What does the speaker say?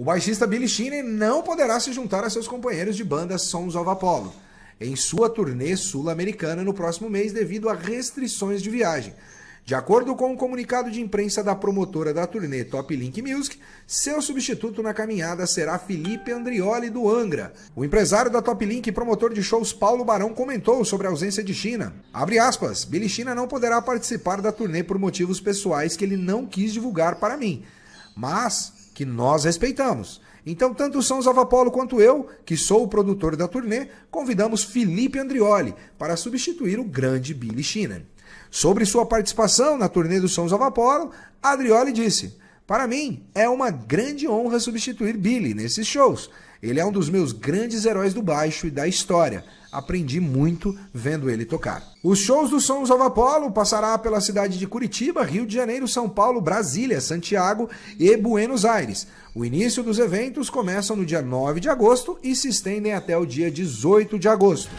O baixista Billy Sheehan não poderá se juntar a seus companheiros de banda Sons of Apollo em sua turnê sul-americana no próximo mês devido a restrições de viagem. De acordo com um comunicado de imprensa da promotora da turnê Top Link Music, seu substituto na caminhada será Felipe Andrioli do Angra. O empresário da Top Link e promotor de shows Paulo Barão comentou sobre a ausência de China. Abre aspas, Billy China não poderá participar da turnê por motivos pessoais que ele não quis divulgar para mim. Mas que nós respeitamos. Então, tanto o São Zavapolo quanto eu, que sou o produtor da turnê, convidamos Felipe Andrioli para substituir o grande Billy Sheehan. Sobre sua participação na turnê do São Zavapolo, Andrioli disse: para mim, é uma grande honra substituir Billy nesses shows. Ele é um dos meus grandes heróis do baixo e da história. Aprendi muito vendo ele tocar. Os shows do Sons of Apollo passará pela cidade de Curitiba, Rio de Janeiro, São Paulo, Brasília, Santiago e Buenos Aires. O início dos eventos começa no dia 9 de agosto e se estendem até o dia 18 de agosto.